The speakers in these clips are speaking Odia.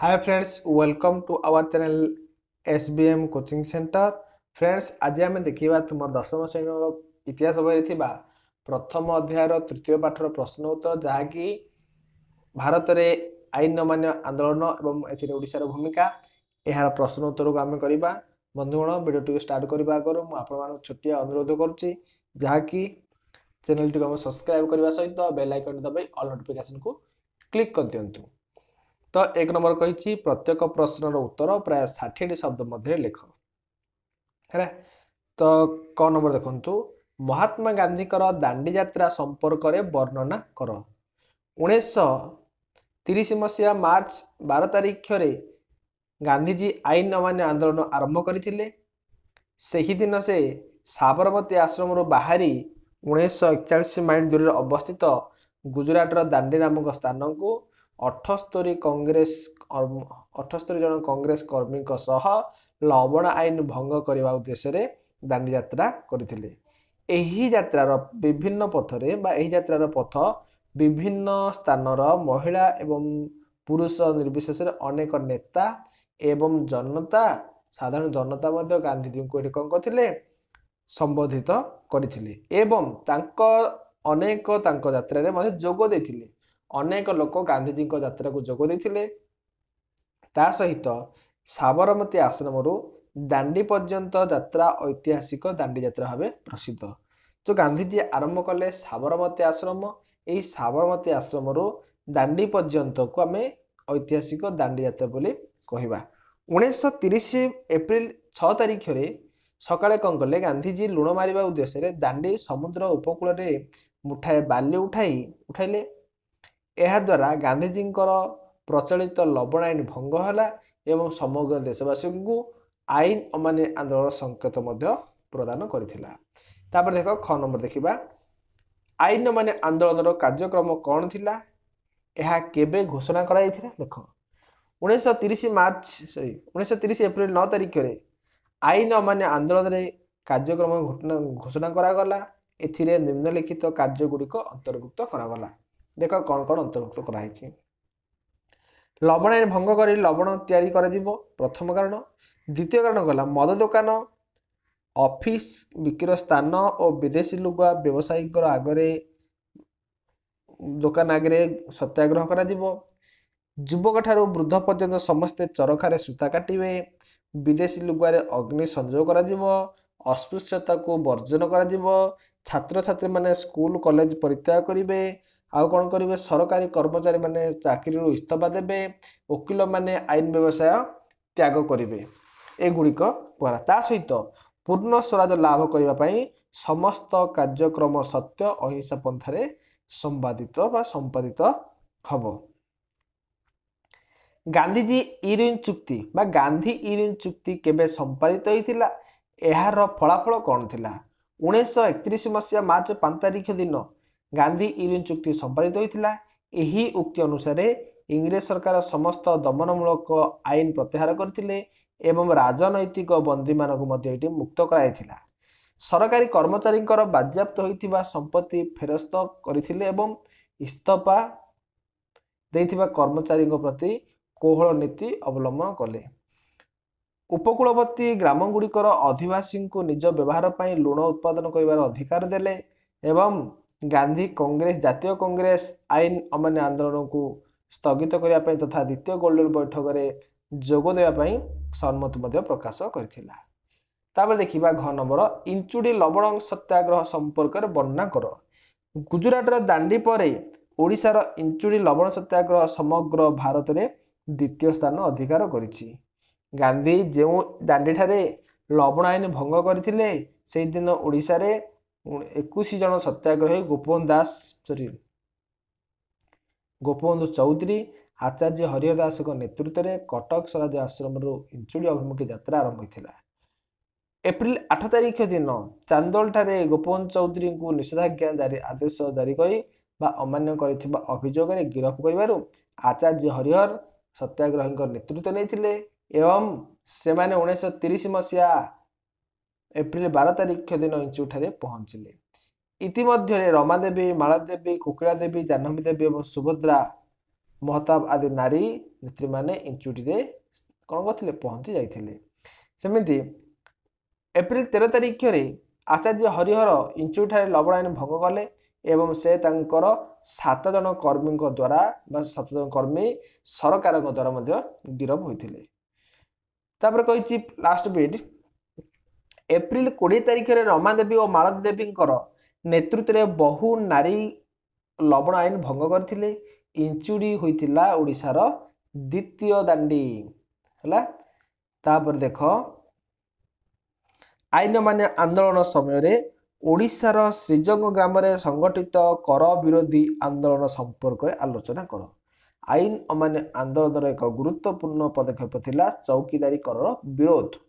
hi friends welcome to our channel S B M coaching centre friends ଆଜି ଆମେ ଦେଖିବା ତୁମର ଦଶମ ଶ୍ରେଣୀର ଇତିହାସ ବହିରେ ଥିବା ପ୍ରଥମ ଅଧ୍ୟାୟର ତୃତୀୟ ପାଠର ପ୍ରଶ୍ନ ଉତ୍ତର ଯାହାକି ଭାରତରେ ଆଇନ ମାନ୍ୟ ଆନ୍ଦୋଳନ ଏବଂ ଏଥିରେ ଓଡ଼ିଶାର ଭୂମିକା ଏହାର ପ୍ରଶ୍ନ ଉତ୍ତରକୁ ଆମେ କରିବା ବନ୍ଧୁଗଣ ଭିଡ଼ିଓଟିକୁ ଷ୍ଟାର୍ଟ କରିବା ଆଗରୁ ମୁଁ ଆପଣମାନଙ୍କୁ ଛୋଟିଆ ଅନୁରୋଧ କରୁଛି ଯାହାକି ଚ୍ୟାନେଲଟିକୁ ଆମେ ସବସ୍କ୍ରାଇବ୍ କରିବା ସହିତ ବେଲ୍ ଆଇକନ୍ ଦବାଇ ଅଲ୍ ନୋଟିଫିକେସନ୍କୁ କ୍ଲିକ୍ କରିଦିଅନ୍ତୁ ତ ଏକ ନମ୍ବର କହିଛି ପ୍ରତ୍ୟେକ ପ୍ରଶ୍ନର ଉତ୍ତର ପ୍ରାୟ ଷାଠିଏଟି ଶବ୍ଦ ମଧ୍ୟରେ ଲେଖ ହେଲା ତ କ ନମ୍ବର ଦେଖନ୍ତୁ ମହାତ୍ମା ଗାନ୍ଧୀଙ୍କର ଦାଣ୍ଡି ଯାତ୍ରା ସମ୍ପର୍କରେ ବର୍ଣ୍ଣନା କର ଉଣେଇଶହ ତିରିଶ ମସିହା ମାର୍ଚ୍ଚ ବାର ତାରିଖରେ ଗାନ୍ଧୀଜୀ ଆଇନ ଅମାନ୍ୟ ଆନ୍ଦୋଳନ ଆରମ୍ଭ କରିଥିଲେ ସେହିଦିନ ସେ ସାବରମତୀ ଆଶ୍ରମରୁ ବାହାରି ଉଣେଇଶହ ଏକଚାଳିଶ ମାଇଲ୍ ଦୂରରେ ଅବସ୍ଥିତ ଗୁଜୁରାଟର ଦାଣ୍ଡି ନାମକ ସ୍ଥାନକୁ ଅଠସ୍ତରୀ କଂଗ୍ରେସ ଅଠସ୍ତରୀ ଜଣ କଂଗ୍ରେସ କର୍ମୀଙ୍କ ସହ ଲବଣ ଆଇନ ଭଙ୍ଗ କରିବା ଉଦ୍ଦେଶ୍ୟରେ ଦାଣ୍ଡିଯାତ୍ରା କରିଥିଲେ ଏହି ଯାତ୍ରାର ବିଭିନ୍ନ ପଥରେ ବା ଏହି ଯାତ୍ରାର ପଥ ବିଭିନ୍ନ ସ୍ଥାନର ମହିଳା ଏବଂ ପୁରୁଷ ନିର୍ବିଶେଷରେ ଅନେକ ନେତା ଏବଂ ଜନତା ସାଧାରଣ ଜନତା ମଧ୍ୟ ଗାନ୍ଧୀଜୀଙ୍କୁ ଏଠି କ'ଣ କରିଥିଲେ ସମ୍ବୋଧିତ କରିଥିଲେ ଏବଂ ତାଙ୍କ ଅନେକ ତାଙ୍କ ଯାତ୍ରାରେ ମଧ୍ୟ ଯୋଗ ଦେଇଥିଲେ ଅନେକ ଲୋକ ଗାନ୍ଧିଜୀଙ୍କ ଯାତ୍ରାକୁ ଯୋଗ ଦେଇଥିଲେ ତା ସହିତ ସାବରମତୀ ଆଶ୍ରମରୁ ଦାଣ୍ଡି ପର୍ଯ୍ୟନ୍ତ ଯାତ୍ରା ଐତିହାସିକ ଦାଣ୍ଡି ଯାତ୍ରା ଭାବେ ପ୍ରସିଦ୍ଧ ତ ଗାନ୍ଧିଜୀ ଆରମ୍ଭ କଲେ ସାବରମତୀ ଆଶ୍ରମ ଏହି ସାବରମତୀ ଆଶ୍ରମରୁ ଦାଣ୍ଡି ପର୍ଯ୍ୟନ୍ତକୁ ଆମେ ଐତିହାସିକ ଦାଣ୍ଡି ଯାତ୍ରା ବୋଲି କହିବା ଉଣେଇଶହ ତିରିଶ ଏପ୍ରିଲ ଛଅ ତାରିଖରେ ସକାଳେ କ'ଣ କଲେ ଗାନ୍ଧିଜୀ ଲୁଣ ମାରିବା ଉଦ୍ଦେଶ୍ୟରେ ଦାଣ୍ଡି ସମୁଦ୍ର ଉପକୂଳରେ ମୁଠାଏ ବାଲି ଉଠାଇ ଉଠାଇଲେ ଏହା ଦ୍ୱାରା ଗାନ୍ଧୀଜୀଙ୍କର ପ୍ରଚଳିତ ଲବଣ ଆଇନ ଭଙ୍ଗ ହେଲା ଏବଂ ସମଗ୍ର ଦେଶବାସୀଙ୍କୁ ଆଇନ ଅମାନ୍ୟ ଆନ୍ଦୋଳନ ସଂକେତ ମଧ୍ୟ ପ୍ରଦାନ କରିଥିଲା ତାପରେ ଦେଖ ଖ ନମ୍ବର ଦେଖିବା ଆଇନ ଅମାନ୍ୟ ଆନ୍ଦୋଳନର କାର୍ଯ୍ୟକ୍ରମ କ'ଣ ଥିଲା ଏହା କେବେ ଘୋଷଣା କରାଯାଇଥିଲା ଦେଖ ଉଣେଇଶହ ତିରିଶ ମାର୍ଚ୍ଚ ସରି ଉଣେଇଶହ ତିରିଶ ଏପ୍ରିଲ ନଅ ତାରିଖରେ ଆଇନ ଅମାନ୍ୟ ଆନ୍ଦୋଳନରେ କାର୍ଯ୍ୟକ୍ରମ ଘୋଷଣା କରାଗଲା ଏଥିରେ ନିମ୍ନଲିଖିତ କାର୍ଯ୍ୟ ଗୁଡ଼ିକ ଅନ୍ତର୍ଭୁକ୍ତ କରାଗଲା ଦେଖ କ'ଣ କ'ଣ ଅନ୍ତର୍ଭୁକ୍ତ କରାହେଇଛି ଲବଣ ଆଇନ ଭଙ୍ଗ କରି ଲବଣ ତିଆରି କରାଯିବ ପ୍ରଥମ କାରଣ ଦ୍ୱିତୀୟ କାରଣ କହିଲା ମଦ ଦୋକାନ ଅଫିସ୍ ବିକ୍ରିର ସ୍ଥାନ ଓ ବିଦେଶୀ ଲୁଗା ବ୍ୟବସାୟୀଙ୍କର ଆଗରେ ଦୋକାନ ଆଗରେ ସତ୍ୟାଗ୍ରହ କରାଯିବ ଯୁବକଠାରୁ ବୃଦ୍ଧ ପର୍ଯ୍ୟନ୍ତ ସମସ୍ତେ ଚରଖାରେ ସୂତା କାଟିବେ ବିଦେଶୀ ଲୁଗାରେ ଅଗ୍ନି ସଂଯୋଗ କରାଯିବ ଅସ୍ପୃଶ୍ୟତାକୁ ବର୍ଜନ କରାଯିବ ଛାତ୍ରଛାତ୍ରୀମାନେ ସ୍କୁଲ କଲେଜ ପରିତ୍ୟାଗ କରିବେ ଆଉ କ'ଣ କରିବେ ସରକାରୀ କର୍ମଚାରୀମାନେ ଚାକିରିରୁ ଇସ୍ତଫା ଦେବେ ଓକିଲମାନେ ଆଇନ ବ୍ୟବସାୟ ତ୍ୟାଗ କରିବେ ଏଗୁଡ଼ିକ କୁହାଗଲା ତା ସହିତ ପୂର୍ଣ୍ଣ ସ୍ୱରାଜ ଲାଭ କରିବା ପାଇଁ ସମସ୍ତ କାର୍ଯ୍ୟକ୍ରମ ସତ୍ୟ ଅହିଂସା ପନ୍ଥାରେ ସମ୍ପାଦିତ ବା ସମ୍ପାଦିତ ହେବ ଗାନ୍ଧିଜୀ ଇରିନ୍ ଚୁକ୍ତି ବା ଗାନ୍ଧୀ ଇରିନ୍ ଚୁକ୍ତି କେବେ ସମ୍ପାଦିତ ହେଇଥିଲା ଏହାର ଫଳାଫଳ କ'ଣ ଥିଲା ଉଣେଇଶହ ଏକତିରିଶ ମସିହା ମାର୍ଚ୍ଚ ପାଞ୍ଚ ତାରିଖ ଦିନ ଗାନ୍ଧୀ ୟୁନିୟନ ଚୁକ୍ତି ସମ୍ପାଦିତ ହୋଇଥିଲା ଏହି ଉକ୍ତି ଅନୁସାରେ ଇଂରେଜ ସରକାର ସମସ୍ତ ଦମନମୂଳକ ଆଇନ ପ୍ରତ୍ୟାହାର କରିଥିଲେ ଏବଂ ରାଜନୈତିକ ବନ୍ଦୀମାନଙ୍କୁ ମଧ୍ୟ ଏଠି ମୁକ୍ତ କରାଯାଇଥିଲା ସରକାରୀ କର୍ମଚାରୀଙ୍କର ବାଜ୍ୟାପ୍ତ ହୋଇଥିବା ସମ୍ପତ୍ତି ଫେରସ୍ତ କରିଥିଲେ ଏବଂ ଇସ୍ତଫା ଦେଇଥିବା କର୍ମଚାରୀଙ୍କ ପ୍ରତି କୋହଳ ନୀତି ଅବଲମ୍ବନ କଲେ ଉପକୂଳବର୍ତ୍ତୀ ଗ୍ରାମ ଗୁଡ଼ିକର ଅଧିବାସୀଙ୍କୁ ନିଜ ବ୍ୟବହାର ପାଇଁ ଲୁଣ ଉତ୍ପାଦନ କରିବାର ଅଧିକାର ଦେଲେ ଏବଂ ଗାନ୍ଧୀ କଂଗ୍ରେସ ଜାତୀୟ କଂଗ୍ରେସ ଆଇନ ଅମାନ୍ୟ ଆନ୍ଦୋଳନକୁ ସ୍ଥଗିତ କରିବା ପାଇଁ ତଥା ଦ୍ୱିତୀୟ ଗୋଲ୍ଡେନ ବୈଠକରେ ଯୋଗ ଦେବା ପାଇଁ ସହମତି ମଧ୍ୟ ପ୍ରକାଶ କରିଥିଲା ତାପରେ ଦେଖିବା ଘ ନମ୍ବର ଇଞ୍ଚୁଡ଼ି ଲବଣ ସତ୍ୟାଗ୍ରହ ସମ୍ପର୍କରେ ବର୍ଣ୍ଣନା କର ଗୁଜୁରାଟର ଦାଣ୍ଡି ପରେ ଓଡ଼ିଶାର ଇଞ୍ଚୁଡ଼ି ଲବଣ ସତ୍ୟାଗ୍ରହ ସମଗ୍ର ଭାରତରେ ଦ୍ୱିତୀୟ ସ୍ଥାନ ଅଧିକାର କରିଛି ଗାନ୍ଧୀ ଯେଉଁ ଦାଣ୍ଡିଠାରେ ଲବଣ ଆଇନ ଭଙ୍ଗ କରିଥିଲେ ସେଇଦିନ ଓଡ଼ିଶାରେ ଏକୋଇଶ ଜଣ ସତ୍ୟାଗ୍ରହୀ ଗୋପବନ୍ଧୁ ଦାସ ସରି ଗୋପବନ୍ଧୁ ଚୌଧୁରୀ ଆଚାର୍ଯ୍ୟ ହରିହର ଦାସଙ୍କ ନେତୃତ୍ୱରେ କଟକ ସ୍ୱରାଜ ଆଶ୍ରମରୁ ଇଞ୍ଚୁଡ଼ି ଅଭିମୁଖେ ଯାତ୍ରା ଆରମ୍ଭ ହୋଇଥିଲା ଏପ୍ରିଲ ଆଠ ତାରିଖ ଦିନ ଚାନ୍ଦୋଲଠାରେ ଗୋପବନ୍ଧୁ ଚୌଧୁରୀଙ୍କୁ ନିଷେଧାଜ୍ଞା ଜାରି ଆଦେଶ ଜାରି କରି ବା ଅମାନ୍ୟ କରିଥିବା ଅଭିଯୋଗରେ ଗିରଫ କରିବାରୁ ଆଚାର୍ଯ୍ୟ ହରିହର ସତ୍ୟାଗ୍ରହୀଙ୍କ ନେତୃତ୍ୱ ନେଇଥିଲେ ଏବଂ ସେମାନେ ଉଣେଇଶହ ତିରିଶ ମସିହା ଏପ୍ରିଲ ବାର ତାରିଖ ଦିନ ଇଞ୍ଚୁଠାରେ ପହଞ୍ଚିଲେ ଇତିମଧ୍ୟରେ ରମାଦେବୀ ମାଳାଦେବୀ କୁକୁଡ଼ା ଦେବୀ ଜାହ୍ନବୀ ଦେବୀ ଏବଂ ସୁଭଦ୍ରା ମହତାବ ଆଦି ନାରୀ ନେତ୍ରୀମାନେ ଇଞ୍ଚୁଟିରେ କ'ଣ କରିଥିଲେ ପହଞ୍ଚି ଯାଇଥିଲେ ସେମିତି ଏପ୍ରିଲ ତେର ତାରିଖରେ ଆଚାର୍ଯ୍ୟ ହରିହର ଇଞ୍ଚୁଠାରେ ଲବଣ ଆଇନ ଭଙ୍ଗ କଲେ ଏବଂ ସେ ତାଙ୍କର ସାତ ଜଣ କର୍ମୀଙ୍କ ଦ୍ୱାରା ବା ସାତ ଜଣ କର୍ମୀ ସରକାରଙ୍କ ଦ୍ୱାରା ମଧ୍ୟ ଗିରଫ ହୋଇଥିଲେ ତାପରେ କହିଛି ଲାଷ୍ଟ ବିଟ୍ ଏପ୍ରିଲ କୋଡ଼ିଏ ତାରିଖରେ ରମାଦେବୀ ଓ ମାଳତୀ ଦେବୀଙ୍କର ନେତୃତ୍ୱରେ ବହୁ ନାରୀ ଲବଣ ଆଇନ ଭଙ୍ଗ କରିଥିଲେ ଇଞ୍ଚୁଡ଼ି ହୋଇଥିଲା ଓଡ଼ିଶାର ଦ୍ୱିତୀୟ ଦାଣ୍ଡି ହେଲା ତାପରେ ଦେଖ ଆଇନମାନେ ଆନ୍ଦୋଳନ ସମୟରେ ଓଡ଼ିଶାର ଶ୍ରୀଜଙ୍ଗ ଗ୍ରାମରେ ସଂଗଠିତ କର ବିରୋଧୀ ଆନ୍ଦୋଳନ ସମ୍ପର୍କରେ ଆଲୋଚନା କର ଆଇନ ଅମାନ୍ୟ ଆନ୍ଦୋଳନର ଏକ ଗୁରୁତ୍ୱପୂର୍ଣ୍ଣ ପଦକ୍ଷେପ ଥିଲା ଚୌକିଦାରୀ କରର ବିରୋଧ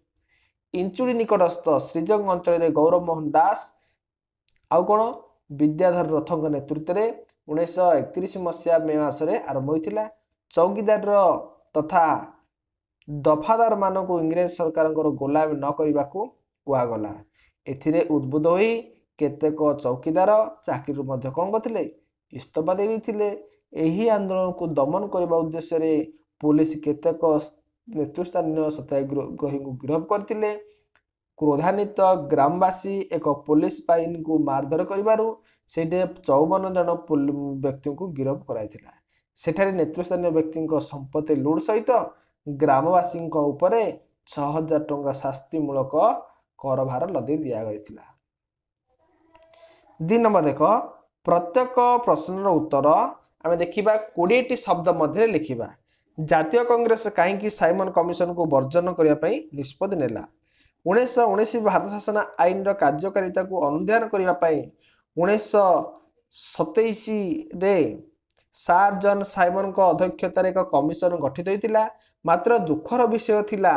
ଇଞ୍ଚୁଡ଼ି ନିକଟସ୍ଥ ଶ୍ରୀଜଙ୍ଗ ଅଞ୍ଚଳରେ ଗୌରବ ମୋହନ ଦାସ ଆଉ କ'ଣ ବିଦ୍ୟାଧର ରଥଙ୍କ ନେତୃତ୍ୱରେ ଉଣେଇଶହ ଏକତିରିଶ ମସିହା ମେ ମାସରେ ଆରମ୍ଭ ହୋଇଥିଲା ଚୌକିଦାରର ତଥା ଦଫାଦାରମାନଙ୍କୁ ଇଂରେଜ ସରକାରଙ୍କର ଗୋଲାମି ନ କରିବାକୁ କୁହାଗଲା ଏଥିରେ ଉଦ୍ବୁଦ୍ଧ ହୋଇ କେତେକ ଚୌକିଦାର ଚାକିରିରୁ ମଧ୍ୟ କ'ଣ କରିଥିଲେ ଇସ୍ତଫା ଦେଇଥିଲେ ଏହି ଆନ୍ଦୋଳନକୁ ଦମନ କରିବା ଉଦ୍ଦେଶ୍ୟରେ ପୋଲିସ କେତେକ ନେତୃସ୍ଥାନୀୟ ସତ୍ୟାଗ୍ରହୀଙ୍କୁ ଗିରଫ କରିଥିଲେ କ୍ରୋଧାନ୍ୱିତ ଗ୍ରାମବାସୀ ଏକ ପୋଲିସ ବାହିନୀକୁ ମାରଧର କରିବାରୁ ସେଠି ଚଉବନ ଜଣ ବ୍ୟକ୍ତିଙ୍କୁ ଗିରଫ କରାଇଥିଲା ସେଠାରେ ନେତୃସ୍ଥାନୀୟ ବ୍ୟକ୍ତିଙ୍କ ସମ୍ପତ୍ତି ଲୁଟ୍ ସହିତ ଗ୍ରାମବାସୀଙ୍କ ଉପରେ ଛଅ ହଜାର ଟଙ୍କା ଶାସ୍ତିମୂଳକ କରଭାର ଲଦେଇ ଦିଆଯାଇଥିଲା ଦୁଇ ନମ୍ବର ଦେଖ ପ୍ରତ୍ୟେକ ପ୍ରଶ୍ନର ଉତ୍ତର ଆମେ ଦେଖିବା କୋଡ଼ିଏଟି ଶବ୍ଦ ମଧ୍ୟରେ ଲେଖିବା ଜାତୀୟ କଂଗ୍ରେସ କାହିଁକି ସାଇମନ କମିଶନକୁ ବର୍ଜନ କରିବା ପାଇଁ ନିଷ୍ପତ୍ତି ନେଲା ଉଣେଇଶହ ଉଣେଇଶ ଭାରତ ଶାସନ ଆଇନର କାର୍ଯ୍ୟକାରିତାକୁ ଅନୁଧ୍ୟାନ କରିବା ପାଇଁ ଉଣେଇଶହ ସତେଇଶରେ ସାର୍ ଜନ୍ ସାଇମନଙ୍କ ଅଧ୍ୟକ୍ଷତାରେ ଏକ କମିଶନ ଗଠିତ ହୋଇଥିଲା ମାତ୍ର ଦୁଃଖର ବିଷୟ ଥିଲା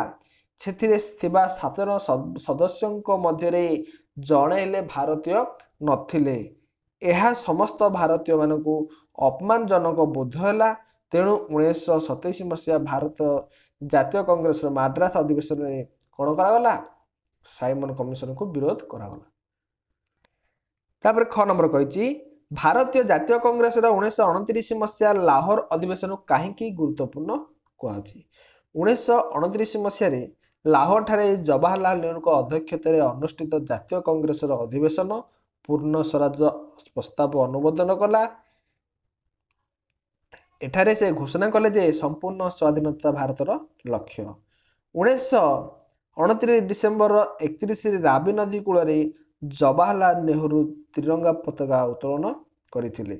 ସେଥିରେ ଥିବା ସାଧାରଣ ସଦସ୍ୟଙ୍କ ମଧ୍ୟରେ ଜଣେ ହେଲେ ଭାରତୀୟ ନଥିଲେ ଏହା ସମସ୍ତ ଭାରତୀୟମାନଙ୍କୁ ଅପମାନଜନକ ବୋଧ ହେଲା ତେଣୁ ଉଣେଇଶହ ସତେଇଶ ମସିହା ଭାରତ ଜାତୀୟ କଂଗ୍ରେସର ମାଡ୍ରାସ ଅଧିବେଶନରେ କ'ଣ କରାଗଲା ସାଇମନ କମିଶନକୁ ବିରୋଧ କରାଗଲା ତାପରେ ଖ ନମ୍ବର କହିଛି ଭାରତୀୟ ଜାତୀୟ କଂଗ୍ରେସର ଉଣେଇଶହ ଅଣତିରିଶ ମସିହା ଲାହୋର ଅଧିବେଶନ କାହିଁକି ଗୁରୁତ୍ୱପୂର୍ଣ୍ଣ କୁହାଯାଉଛି ଉଣେଇଶହ ଅଣତିରିଶ ମସିହାରେ ଲାହୋର ଠାରେ ଜବାହରଲାଲ ନେହେରୁଙ୍କ ଅଧ୍ୟକ୍ଷତାରେ ଅନୁଷ୍ଠିତ ଜାତୀୟ କଂଗ୍ରେସର ଅଧିବେଶନ ପୂର୍ଣ୍ଣ ସ୍ୱରାଜ ପ୍ରସ୍ତାବ ଅନୁମୋଦନ କଲା ଏଠାରେ ସେ ଘୋଷଣା କଲେ ଯେ ସମ୍ପୂର୍ଣ୍ଣ ସ୍ୱାଧୀନତା ଭାରତର ଲକ୍ଷ୍ୟ ଉଣେଇଶହ ଅଣତିରିଶ ଡିସେମ୍ବର ଏକତିରିଶରେ ରାବି ନଦୀ କୂଳରେ ଜବାହରଲାଲ ନେହେରୁ ତ୍ରିରଙ୍ଗା ପତାକା ଉତ୍ତୋଳନ କରିଥିଲେ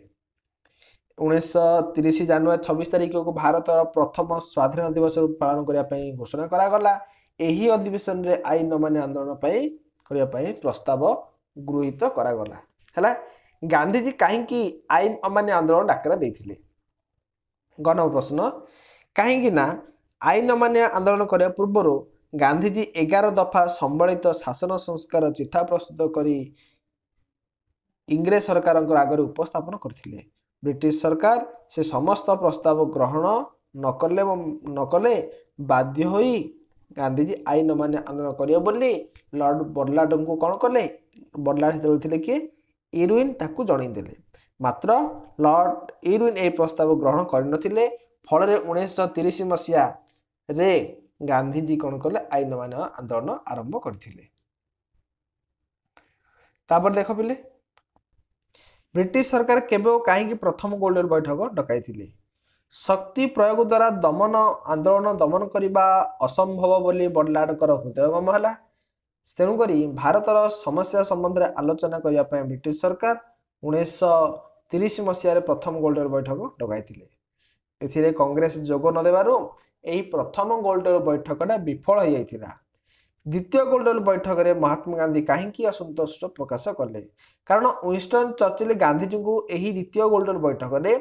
ଉଣେଇଶହ ତିରିଶ ଜାନୁଆରୀ ଛବିଶ ତାରିଖକୁ ଭାରତର ପ୍ରଥମ ସ୍ୱାଧୀନତା ଦିବସ ପାଳନ କରିବା ପାଇଁ ଘୋଷଣା କରାଗଲା ଏହି ଅଧିବେଶନରେ ଆଇନ ମାନେ ଆନ୍ଦୋଳନ ପାଇଁ କରିବା ପାଇଁ ପ୍ରସ୍ତାବ ଗୃହୀତ କରାଗଲା ହେଲା ଗାନ୍ଧୀଜୀ କାହିଁକି ଆଇନ ଅମାନ୍ୟ ଆନ୍ଦୋଳନ ଡାକରା ଦେଇଥିଲେ ଗ ନମ୍ବର ପ୍ରଶ୍ନ କାହିଁକିନା ଆଇନ ମାନିଆ ଆନ୍ଦୋଳନ କରିବା ପୂର୍ବରୁ ଗାନ୍ଧୀଜୀ ଏଗାର ଦଫା ସମ୍ବଳିତ ଶାସନ ସଂସ୍କାର ଚିଠା ପ୍ରସ୍ତୁତ କରି ଇଂରେଜ ସରକାରଙ୍କର ଆଗରେ ଉପସ୍ଥାପନ କରିଥିଲେ ବ୍ରିଟିଶ ସରକାର ସେ ସମସ୍ତ ପ୍ରସ୍ତାବ ଗ୍ରହଣ ନକଲେ ନକଲେ ବାଧ୍ୟ ହୋଇ ଗାନ୍ଧୀଜୀ ଆଇନ ମାନେ ଆନ୍ଦୋଳନ କରିବ ବୋଲି ଲର୍ଡ଼ ବର୍ଲାଡ଼ଙ୍କୁ କ'ଣ କଲେ ବର୍ଲାଡ଼ ସେତେବେଳେ ଥିଲେ କିଏ ଇରୁଇନ୍ ତାକୁ ମାତ୍ର ଲର୍ଡ ଇରୱିନ୍ ଏହି ପ୍ରସ୍ତାବ ଗ୍ରହଣ କରିନଥିଲେ ଫଳରେ ଉଣେଇଶହ ତିରିଶ ମସିହାରେ ଗାନ୍ଧୀଜୀ କ'ଣ କଲେ ଆଇନ ମାନ ଆନ୍ଦୋଳନ ଆରମ୍ଭ କରିଥିଲେ ତାପରେ ଦେଖ ପିଲେ ବ୍ରିଟିଶ ସରକାର କେବେ ଓ କାହିଁକି ପ୍ରଥମ ଗୋଲ୍ଡେନ୍ ବୈଠକ ଡକାଇଥିଲେ ଶକ୍ତି ପ୍ରୟୋଗ ଦ୍ୱାରା ଦମନ ଆନ୍ଦୋଳନ ଦମନ କରିବା ଅସମ୍ଭବ ବୋଲି ବଡ଼ଲାଡ଼ଙ୍କର ହୃଦୟଗମ ହେଲା ତେଣୁକରି ଭାରତର ସମସ୍ୟା ସମ୍ବନ୍ଧରେ ଆଲୋଚନା କରିବା ପାଇଁ ବ୍ରିଟିଶ ସରକାର ଉଣେଇଶହ ତିରିଶ ମସିହାରେ ପ୍ରଥମ ଗୋଲ୍ଡର ବୈଠକ ଡକାଇଥିଲେ ଏଥିରେ କଂଗ୍ରେସ ଯୋଗ ନ ଦେବାରୁ ଏହି ପ୍ରଥମ ଗୋଲ୍ଡର ବୈଠକଟା ବିଫଳ ହୋଇଯାଇଥିଲା ଦ୍ୱିତୀୟ ଗୋଲ୍ଡର ବୈଠକରେ ମହାତ୍ମା ଗାନ୍ଧୀ କାହିଁକି ଅସନ୍ତୋଷ ପ୍ରକାଶ କଲେ କାରଣ ୱିନଷ୍ଟନ୍ ଚର୍ଚ୍ଚିଲ ଗାନ୍ଧୀଜୀଙ୍କୁ ଏହି ଦ୍ୱିତୀୟ ଗୋଲ୍ଡର ବୈଠକରେ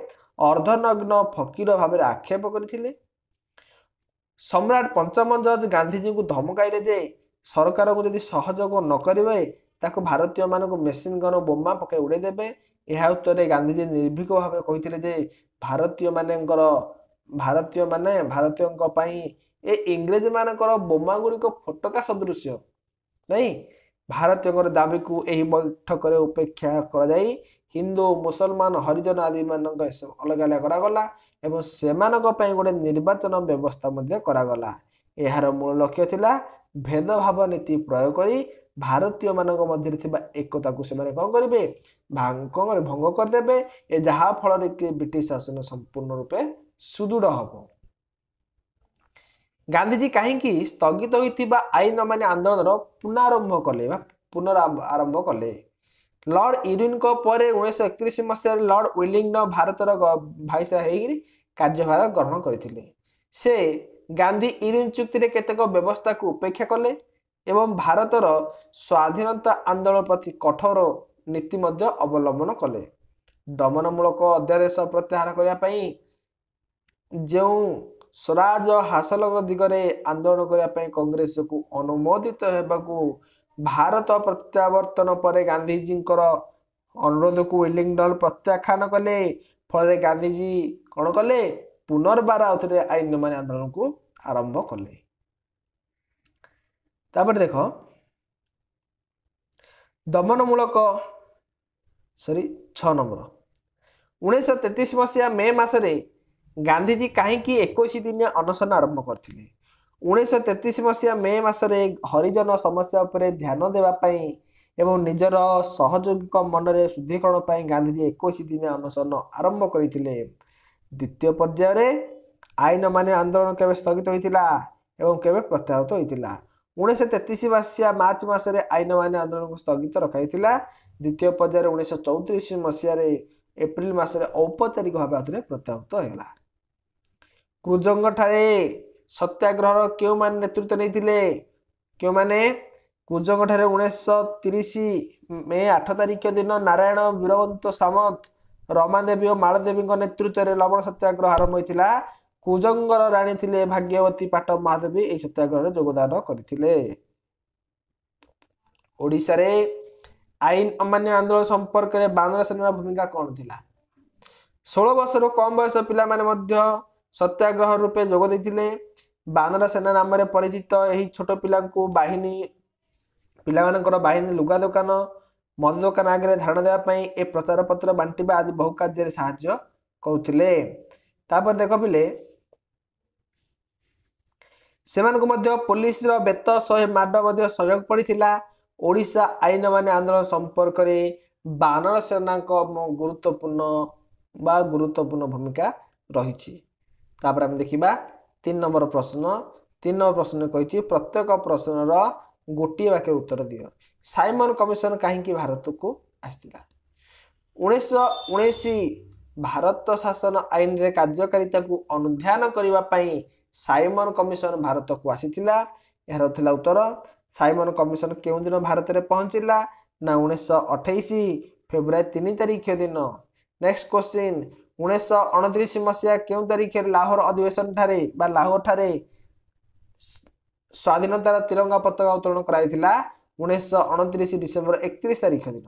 ଅର୍ଦ୍ଧନଗ୍ନ ଫକୀର ଭାବରେ ଆକ୍ଷେପ କରିଥିଲେ ସମ୍ରାଟ ପଞ୍ଚମ ଜର୍ଜ ଗାନ୍ଧୀଜୀଙ୍କୁ ଧମକାଇଲେ ଯେ ସରକାରକୁ ଯଦି ସହଯୋଗ ନ କରିବେ ତାକୁ ଭାରତୀୟମାନଙ୍କୁ ମେସିନ୍ ଗନ୍ ବୋମା ପକାଇ ଉଡ଼େଇଦେବେ ଏହା ଉତ୍ତରରେ ଗାନ୍ଧୀଜୀ ନିର୍ଭୀକ ଭାବେ କହିଥିଲେ ଯେ ଭାରତୀୟମାନଙ୍କର ଭାରତୀୟମାନେ ଭାରତୀୟଙ୍କ ପାଇଁ ଏ ଇଂରେଜମାନଙ୍କର ବୋମା ଗୁଡ଼ିକ ଫଟକା ସଦୃଶ ନାଇଁ ଭାରତୀୟଙ୍କର ଦାବିକୁ ଏହି ବୈଠକରେ ଉପେକ୍ଷା କରାଯାଇ ହିନ୍ଦୁ ମୁସଲମାନ ହରିଜନ ଆଦିମାନଙ୍କ ଅଲଗା ଅଲଗା କରାଗଲା ଏବଂ ସେମାନଙ୍କ ପାଇଁ ଗୋଟିଏ ନିର୍ବାଚନ ବ୍ୟବସ୍ଥା ମଧ୍ୟ କରାଗଲା ଏହାର ମୂଳ ଲକ୍ଷ୍ୟ ଥିଲା ଭେଦଭାବ ନୀତି ପ୍ରୟୋଗ କରି ଭାରତୀୟ ମାନଙ୍କ ମଧ୍ୟରେ ଥିବା ଏକତାକୁ ସେମାନେ କ'ଣ କରିବେ ଭାଙ୍କରେ ଭଙ୍ଗ କରିଦେବେ ଏ ଯାହାଫଳରେ କି ବ୍ରିଟିଶ ଶାସନ ସମ୍ପୂର୍ଣ୍ଣ ରୂପେ ସୁଦୃଢ଼ ହେବ ଗାନ୍ଧୀଜୀ କାହିଁକି ସ୍ଥଗିତ ହୋଇଥିବା ଆଇନ ମାନେ ଆନ୍ଦୋଳନର ପୁନଃ କଲେ ବା ଆରମ୍ଭ କଲେ ଲର୍ଡ ଇରୁଇନ୍ଙ୍କ ପରେ ଉଣେଇଶହ ଏକତିରିଶ ମସିହାରେ ଲର୍ଡ ୱିଲିଙ୍ଗ ଭାରତର ଭାଇସ ହେଇକିରି କାର୍ଯ୍ୟଭାର ଗ୍ରହଣ କରିଥିଲେ ସେ ଗାନ୍ଧୀ ଇରିନ୍ ଚୁକ୍ତିରେ କେତେକ ବ୍ୟବସ୍ଥାକୁ ଉପେକ୍ଷା କଲେ ଏବଂ ଭାରତର ସ୍ୱାଧୀନତା ଆନ୍ଦୋଳନ ପ୍ରତି କଠୋର ନୀତି ମଧ୍ୟ ଅବଲମ୍ବନ କଲେ ଦମନମୂଳକ ଅଧ୍ୟାଦେଶ ପ୍ରତ୍ୟାହାର କରିବା ପାଇଁ ଯେଉଁ ସ୍ୱରାଜ ହାସଲ ଦିଗରେ ଆନ୍ଦୋଳନ କରିବା ପାଇଁ କଂଗ୍ରେସକୁ ଅନୁମୋଦିତ ହେବାକୁ ଭାରତ ପ୍ରତ୍ୟାବର୍ତ୍ତନ ପରେ ଗାନ୍ଧୀଜୀଙ୍କର ଅନୁରୋଧକୁ ୱିଲିଙ୍ଗଡଲ ପ୍ରତ୍ୟାଖ୍ୟାନ କଲେ ଫଳରେ ଗାନ୍ଧୀଜୀ କ'ଣ କଲେ ପୁନର୍ବାର ଆଉଥରେ ଆଇନମାନେ ଆନ୍ଦୋଳନକୁ ଆରମ୍ଭ କଲେ ତାପରେ ଦେଖ ଦମନମୂଳକ ସରି ଛଅ ନମ୍ବର ଉଣେଇଶହ ତେତିଶ ମସିହା ମେ ମାସରେ ଗାନ୍ଧିଜୀ କାହିଁକି ଏକୋଇଶ ଦିନିଆ ଅନଶନ ଆରମ୍ଭ କରିଥିଲେ ଉଣେଇଶହ ତେତିଶ ମସିହା ମେ ମାସରେ ହରିଜନ ସମସ୍ୟା ଉପରେ ଧ୍ୟାନ ଦେବା ପାଇଁ ଏବଂ ନିଜର ସହଯୋଗୀଙ୍କ ମନରେ ଶୁଦ୍ଧିକରଣ ପାଇଁ ଗାନ୍ଧିଜୀ ଏକୋଇଶ ଦିନିଆ ଅନଶନ ଆରମ୍ଭ କରିଥିଲେ ଦ୍ୱିତୀୟ ପର୍ଯ୍ୟାୟରେ ଆଇନମାନେ ଆନ୍ଦୋଳନ କେବେ ସ୍ଥଗିତ ହୋଇଥିଲା ଏବଂ କେବେ ପ୍ରତ୍ୟାହୃତ ହୋଇଥିଲା ଉଣେଇଶହ ତେତିଶ ମସିହା ମାର୍ଚ୍ଚ ମାସରେ ଆଇନମାନ ଆନ୍ଦୋଳନକୁ ସ୍ଥଗିତ ରଖାଯାଇଥିଲା ଦ୍ୱିତୀୟ ପର୍ଯ୍ୟାୟରେ ଉଣେଇଶହ ଚଉତିରିଶ ମସିହାରେ ଏପ୍ରିଲ ମାସରେ ଔପଚାରିକ ଭାବେ ଆଉଥରେ ପ୍ରତ୍ୟାହୃତ ହେଲା ଠାରେ ସତ୍ୟାଗ୍ରହର କେଉଁମାନେ ନେତୃତ୍ୱ ନେଇଥିଲେ କେଉଁମାନେ ଠାରେ ଉଣେଇଶହ ତିରିଶ ମେ ଆଠ ତାରିଖ ଦିନ ନାରାୟଣ ବୀରବନ୍ତ ସାମନ୍ତ ରମାଦେବୀ ଓ ମାଳଦେବୀଙ୍କ ନେତୃତ୍ୱରେ ଲବଣ ସତ୍ୟାଗ୍ରହ ଆରମ୍ଭ ହୋଇଥିଲା କୁଜଙ୍ଗର ରାଣୀ ଥିଲେ ଭାଗ୍ୟବତୀ ପାଟ ମହାଦେବୀ ଏହି ସତ୍ୟାଗ୍ରହରେ ଯୋଗଦାନ କରିଥିଲେ ଓଡ଼ିଶାରେ ଆଇନ ଅମାନ୍ୟ ଆନ୍ଦୋଳନ ସମ୍ପର୍କରେ ବାନର ସେନାର ଭୂମିକା କ'ଣ ଥିଲା ଷୋହଳ ବର୍ଷରୁ କମ୍ ବୟସ ପିଲାମାନେ ମଧ୍ୟ ସତ୍ୟାଗ୍ରହ ରୂପେ ଯୋଗ ଦେଇଥିଲେ ବାନର ସେନା ନାମରେ ପରିଚିତ ଏହି ଛୋଟ ପିଲାଙ୍କୁ ବାହିନୀ ପିଲାମାନଙ୍କର ବାହିନୀ ଲୁଗା ଦୋକାନ ମଦ ଦୋକାନ ଆଗରେ ଧାରଣା ଦେବା ପାଇଁ ଏ ପ୍ରଚାରପତ୍ର ବାଣ୍ଟିବା ଆଦି ବହୁ କାର୍ଯ୍ୟରେ ସାହାଯ୍ୟ କରୁଥିଲେ ତାପରେ ଦେଖ ପିଲେ ସେମାନଙ୍କୁ ମଧ୍ୟ ପୋଲିସର ବେତ ଶହେ ମାଡ଼ ମଧ୍ୟ ସହଯୋଗ ପଡ଼ିଥିଲା ଓଡ଼ିଶା ଆଇନମାନେ ଆନ୍ଦୋଳନ ସମ୍ପର୍କରେ ବାନର ସେନାଙ୍କ ଗୁରୁତ୍ୱପୂର୍ଣ୍ଣ ବା ଗୁରୁତ୍ୱପୂର୍ଣ୍ଣ ଭୂମିକା ରହିଛି ତାପରେ ଆମେ ଦେଖିବା ତିନି ନମ୍ବର ପ୍ରଶ୍ନ ତିନି ନମ୍ବର ପ୍ରଶ୍ନ କହିଛି ପ୍ରତ୍ୟେକ ପ୍ରଶ୍ନର ଗୋଟିଏ ବାକ୍ୟରେ ଉତ୍ତର ଦିଅ ସାଇମନ କମିଶନ କାହିଁକି ଭାରତକୁ ଆସିଥିଲା ଉଣେଇଶହ ଉଣେଇଶ ଭାରତ ଶାସନ ଆଇନରେ କାର୍ଯ୍ୟକାରିତାକୁ ଅନୁଧ୍ୟାନ କରିବା ପାଇଁ ସାଇମନ କମିଶନ ଭାରତକୁ ଆସିଥିଲା ଏହାର ଥିଲା ଉତ୍ତର ସାଇମନ କମିଶନ କେଉଁ ଦିନ ଭାରତରେ ପହଞ୍ଚିଲା ନା ଉଣେଇଶହ ଅଠେଇଶ ଫେବୃଆରୀ ତିନି ତାରିଖ ଦିନ ନେକ୍ସଟ କ୍ୱେଶ୍ଚିନ୍ ଉଣେଇଶହ ଅଣତିରିଶ ମସିହା କେଉଁ ତାରିଖରେ ଲାହୋର ଅଧିବେଶନ ଠାରେ ବା ଲାହୋର ଠାରେ ସ୍ୱାଧୀନତାର ତିରଙ୍ଗା ପତାକା ଉତ୍ତୋଳନ କରାଯାଇଥିଲା ଉଣେଇଶହ ଅଣତିରିଶ ଡିସେମ୍ବର ଏକତିରିଶ ତାରିଖ ଦିନ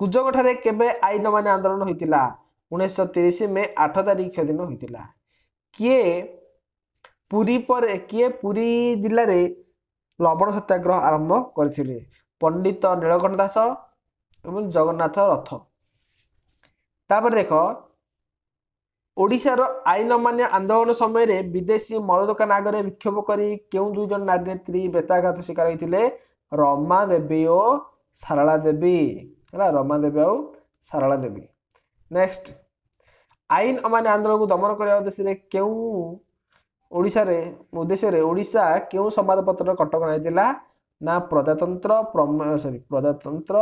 କୁଜଗଠାରେ କେବେ ଆଇନମାନେ ଆନ୍ଦୋଳନ ହୋଇଥିଲା ଉଣେଇଶହ ତିରିଶ ମେ ଆଠ ତାରିଖ ଦିନ ହୋଇଥିଲା କିଏ ପୁରୀ ପରେ କିଏ ପୁରୀ ଜିଲ୍ଲାରେ ଲବଣ ସତ୍ୟାଗ୍ରହ ଆରମ୍ଭ କରିଥିଲେ ପଣ୍ଡିତ ନୀଳକଣ୍ଠ ଦାସ ଏବଂ ଜଗନ୍ନାଥ ରଥ ତାପରେ ଦେଖ ଓଡ଼ିଶାର ଆଇନମାନ୍ୟ ଆନ୍ଦୋଳନ ସମୟରେ ବିଦେଶୀ ମଦ ଦୋକାନ ଆଗରେ ବିକ୍ଷୋଭ କରି କେଉଁ ଦୁଇ ଜଣ ନାରୀ ନେତ୍ରୀ ବେତାଘାତ ଶିକାର ହୋଇଥିଲେ ରମା ଦେବୀ ଓ ସାରଳା ଦେବୀ ହେଲା ରମା ଦେବୀ ଆଉ ସାରଳା ଦେବୀ ନେକ୍ସଟ ଆଇନ ଅମାନ୍ୟ ଆନ୍ଦୋଳନକୁ ଦମନ କରିବା ଉଦ୍ଦେଶ୍ୟରେ କେଉଁ ଓଡ଼ିଶାରେ ଉଦ୍ଦେଶ୍ୟରେ ଓଡ଼ିଶା କେଉଁ ସମ୍ବାଦପତ୍ରର କଟକଣା ହେଇଥିଲା ନା ପ୍ରଜାତନ୍ତ୍ର ପ୍ରମେୟ ସରି ପ୍ରଜାତନ୍ତ୍ର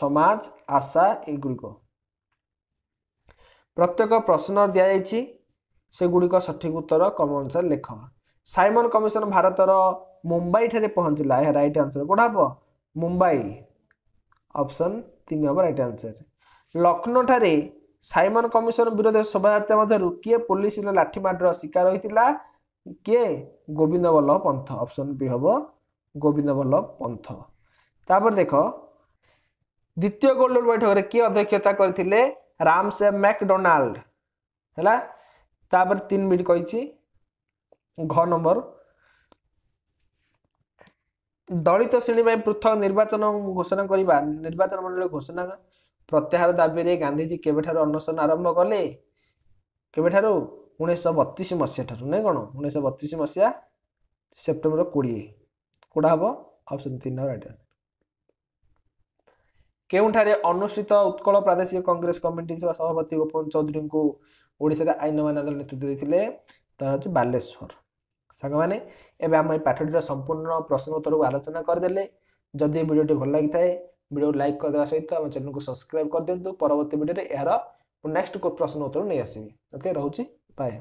ସମାଜ ଆଶା ଏଗୁଡ଼ିକ ପ୍ରତ୍ୟେକ ପ୍ରଶ୍ନ ଦିଆଯାଇଛି ସେଗୁଡ଼ିକ ସଠିକ ଉତ୍ତର କ୍ରମ ଅନୁସାରେ ଲେଖ ସାଇମନ୍ କମିଶନ ଭାରତର ମୁମ୍ବାଇଠାରେ ପହଞ୍ଚିଲା ଏହା ରାଇଟ୍ ଆନ୍ସର କେଉଁଟା ହେବ ମୁମ୍ବାଇ অপশন তিন নম্বর রাইট আনসার লক্ষ্ণৌঠারে সাইমন কমিশন বিরোধে শোভাযাত্রা মধ্যে কিয়ে পুলিশর লাঠিমাডর শিকার হয়েছিল কিয়ে গোবিন্দ বল্লভ পন্থ অপশন বি হব গোবিন্দ বল্লভ পন্থ তাপরে দেখ দ্বিতীয় গোল্ডলোড বৈঠকরে কি অধ্যক্ষতা করে রামসে ম্যাকডোনাল্ড হল তাপরে তিন মিনিট কইছি ঘ নম্বর ଦଳିତ ଶ୍ରେଣୀ ପାଇଁ ପୃଥକ ନିର୍ବାଚନ ଘୋଷଣା କରିବା ନିର୍ବାଚନ ମଣ୍ଡଳୀ ଘୋଷଣା ପ୍ରତ୍ୟାହାର ଦାବିରେ ଗାନ୍ଧୀଜୀ କେବେଠାରୁ ଅନଶନ ଆରମ୍ଭ କଲେ କେବେଠାରୁ ଉଣେଇଶହ ବତିଶ ମସିହା ଠାରୁ ନାଇଁ କ'ଣ ଉଣେଇଶହ ବତିଶ ମସିହା ସେପ୍ଟେମ୍ବର କୋଡ଼ିଏ କୋଡ଼ା ହବ ଅପସନ୍ ତିନି ରାଇଟ୍ କେଉଁଠାରେ ଅନୁଷ୍ଠିତ ଉତ୍କଳ ପ୍ରାଦେଶିକ କଂଗ୍ରେସ କମିଟି ଥିବା ସଭାପତି ଗୋପବନ୍ଧୁ ଚୌଧୁରୀଙ୍କୁ ଓଡ଼ିଶାରେ ଆଇନମାନ ନେତୃତ୍ୱ ଦେଇଥିଲେ ତାହା ହେଉଛି ବାଲେଶ୍ୱର ସାଙ୍ଗମାନେ ଏବେ ଆମ ଏଇ ପାଠଟିର ସମ୍ପୂର୍ଣ୍ଣ ପ୍ରସଙ୍ଗ ତରଫକୁ ଆଲୋଚନା କରିଦେଲେ ଯଦି ଏ ଭିଡ଼ିଓଟି ଭଲ ଲାଗିଥାଏ ଭିଡ଼ିଓ ଲାଇକ୍ କରିଦେବା ସହିତ ଆମ ଚ୍ୟାନେଲକୁ ସବସ୍କ୍ରାଇବ୍ କରିଦିଅନ୍ତୁ ପରବର୍ତ୍ତୀ ଭିଡ଼ିଓରେ ଏହାର ନେକ୍ସଟ ପ୍ରଶ୍ନ ଉତ୍ତର ନେଇ ଆସିବି ଓକେ ରହୁଛି ବାଏ